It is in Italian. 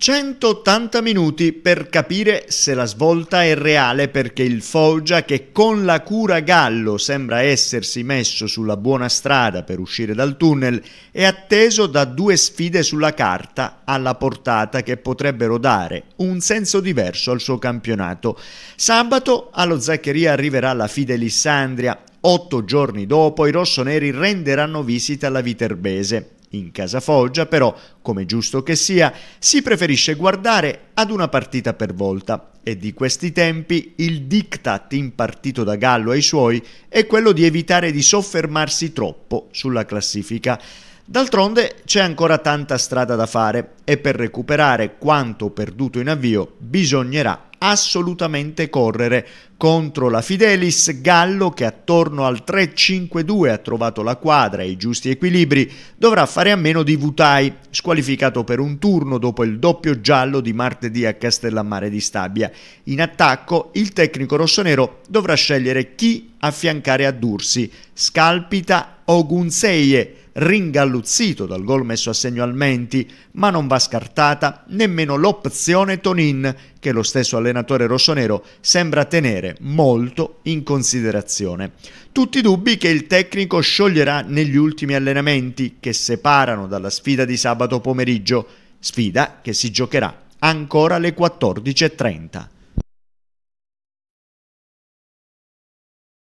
180 minuti per capire se la svolta è reale perché il Foggia che con la cura Gallo sembra essersi messo sulla buona strada per uscire dal tunnel è atteso da due sfide sulla carta alla portata che potrebbero dare un senso diverso al suo campionato. Sabato allo Zaccheria arriverà la Fidelissandria Otto giorni dopo i rossoneri renderanno visita alla Viterbese. In casa Foggia però, come giusto che sia, si preferisce guardare ad una partita per volta e di questi tempi il diktat impartito da Gallo ai suoi è quello di evitare di soffermarsi troppo sulla classifica. D'altronde c'è ancora tanta strada da fare e per recuperare quanto perduto in avvio bisognerà assolutamente correre, contro la Fidelis, Gallo, che attorno al 3-5-2 ha trovato la quadra e i giusti equilibri, dovrà fare a meno di Vutai, squalificato per un turno dopo il doppio giallo di martedì a Castellammare di Stabia. In attacco, il tecnico rossonero dovrà scegliere chi affiancare a Dursi, Scalpita o Gunseie, ringalluzzito dal gol messo a segno al Menti, ma non va scartata nemmeno l'opzione Tonin, che lo stesso allenatore rossonero sembra tenere tenere molto in considerazione. Tutti i dubbi che il tecnico scioglierà negli ultimi allenamenti che separano dalla sfida di sabato pomeriggio, sfida che si giocherà ancora alle 14.30.